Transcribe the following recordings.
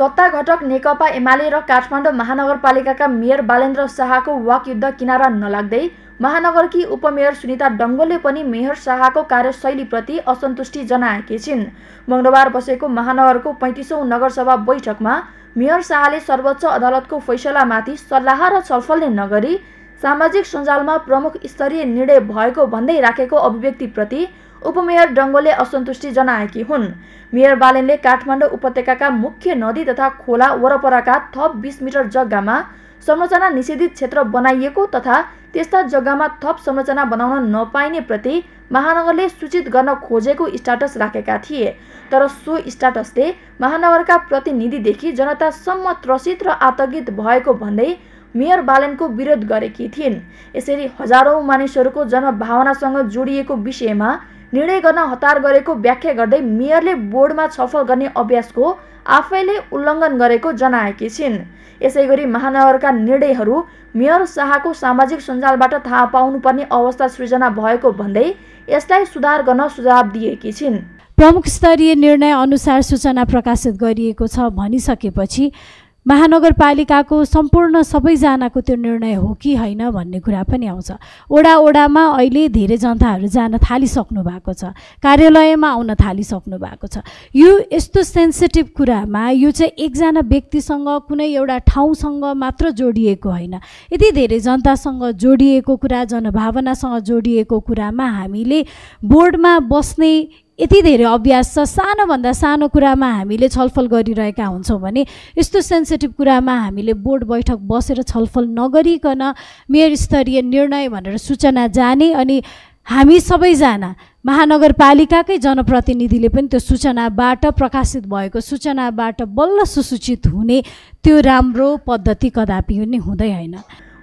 सत्ता घटक नेकपा एमाले र काठमाडौँ महानगरपालिकाका मेयर बालेन्द्र शाहको वाक युद्ध किनारा नलाग्दै महानगरकी उपमेयर सुनिता डङ्गोलले पनि मेयर शाहको कार्यशैलीप्रति असन्तुष्टि जनाएकी छिन् मङ्गलबार बसेको महानगरको पैँतिसौँ नगरसभा बैठकमा मेयर शाहले सर्वोच्च अदालतको फैसलामाथि सल्लाह र छलफलले नगरी सामाजिक सञ्जालमा प्रमुख स्तरीय निर्णय भएको भन्दै राखेको अभिव्यक्तिप्रति उपमेयर डङ्गोले असन्तुष्टि जनाएकी हुन् मेयर बालेनले काठमाडौँ उपत्यकाका मुख्य नदी तथा खोला वरपरका थप बिस मिटर जग्गामा संरचना निषेधित क्षेत्र बनाइएको तथा त्यस्ता जग्गामा थप संरचना बनाउन नपाइने प्रति महानगरले सूचित गर्न खोजेको स्टाटस राखेका थिए तर सो स्टाटसले महानगरका प्रतिनिधिदेखि जनतासम्म त्रसित र आतंकित भएको भन्दै मेयर बालनको विरोध गरेकी थिइन् यसरी हजारौँ मानिसहरूको जनभावनासँग जोडिएको विषयमा निर्णय गर्न हतार गरेको व्याख्या गर्दै मेयरले बोर्डमा छलफल गर्ने अभ्यासको आफैले उल्लङ्घन गरेको जनाएकी छिन् यसै गरी महानगरका निर्णयहरू मेयर शाहको सामाजिक सञ्जालबाट थाहा पाउनुपर्ने अवस्था सृजना भएको भन्दै यसलाई सुधार गर्न सुझाव दिएकी छिन् प्रमुख स्तरीय निर्णय अनुसार सूचना प्रकाशित गरिएको छ भनिसकेपछि महानगरपालिकाको सम्पूर्ण सबैजनाको त्यो निर्णय हो कि होइन भन्ने कुरा पनि आउँछ ओडा ओडामा अहिले धेरै जनताहरू जान थालिसक्नु भएको छ कार्यालयमा आउन थालिसक्नु भएको छ यो यस्तो सेन्सिटिभ कुरामा यो चाहिँ एकजना व्यक्तिसँग कुनै एउटा ठाउँसँग मात्र जोडिएको होइन यति धेरै जनतासँग जोडिएको कुरा जनभावनासँग जोडिएको कुरामा हामीले बोर्डमा बस्ने यति धेरै अभ्यास छ सानोभन्दा सानो कुरामा हामीले छलफल गरिरहेका हुन्छौँ भने यस्तो सेन्सिटिभ कुरामा हामीले बोर्ड बैठक बसेर छलफल नगरिकन मेयर स्तरीय निर्णय भनेर सूचना जाने अनि हामी सबैजना महानगरपालिकाकै जनप्रतिनिधिले पनि त्यो सूचनाबाट प्रकाशित भएको सूचनाबाट बल्ल सुसूचित हुने त्यो राम्रो पद्धति कदापि नै हुँदै होइन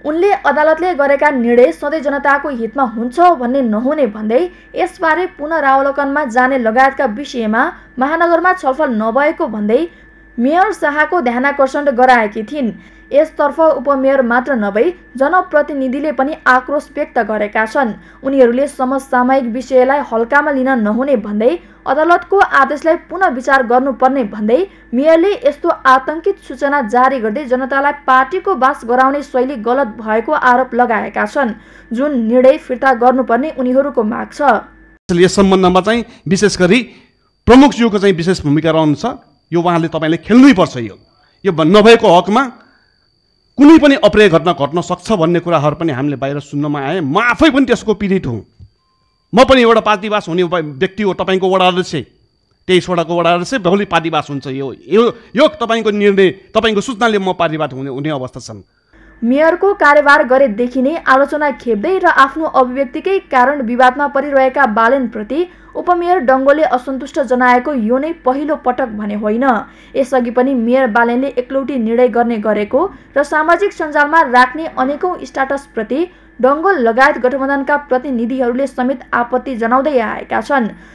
उनले अदालतले गरेका निर्णय सधैँ जनताको हितमा हुन्छ भन्ने नहुने भन्दै यसबारे पुनरावलोकनमा जाने लगायतका विषयमा महानगरमा छलफल नभएको भन्दै मेयर शाहको ध्यानाकर्षण गराएकी थिइन् यसतर्फ उपमेयर मात्र नभई जनप्रतिनिधिले पनि आक्रोश व्यक्त गरेका छन् उनीहरूले समसामयिक विषयलाई हल्कामा लिन नहुने भन्दै अदालतको आदेशलाई पुनः विचार गर्नुपर्ने भन्दै मेयरले यस्तो आतंकित सूचना जारी गर्दै जनतालाई पार्टीको बास गराउने शैली गलत भएको आरोप लगाएका छन् जुन निर्णय फिर्ता गर्नुपर्ने उनीहरूको माग छ यस सम्बन्धमा चाहिँ विशेष गरी प्रमुख ज्यूको चाहिँ विशेष भूमिका छ यो उहाँले तपाईँले पर्छ यो यो नभएको हकमा कुनै पनि अप्रिय घटना घट्न सक्छ भन्ने कुराहरू पनि हामीले बाहिर सुन्नमा आएँ म आफै पनि त्यसको पीडित हुँ म पनि एउटा पार्टीवास हुने व्यक्ति हो तपाईँको वडा अध्यक्ष तेइसवटाको वडा अध्यक्ष भोलि पार्टीवास हुन्छ यो यो तपाईँको निर्णय तपाईँको सूचनाले म पार्टीवाद हुने हुने अवस्था छन् मेयरको कार्यभार गरेदेखि नै आलोचना खेप्दै र आफ्नो अभिव्यक्तिकै कारण विवादमा परिरहेका बालेनप्रति उपमेयर डङ्गोले असन्तुष्ट जनाएको यो नै पहिलो पटक भने होइन यसअघि पनि मेयर बालेनले एकलौटी निर्णय गर्ने गरेको र सामाजिक सञ्जालमा राख्ने अनेकौँ स्टाटसप्रति डङ्गोल लगायत गठबन्धनका प्रतिनिधिहरूले समेत आपत्ति जनाउँदै आएका छन्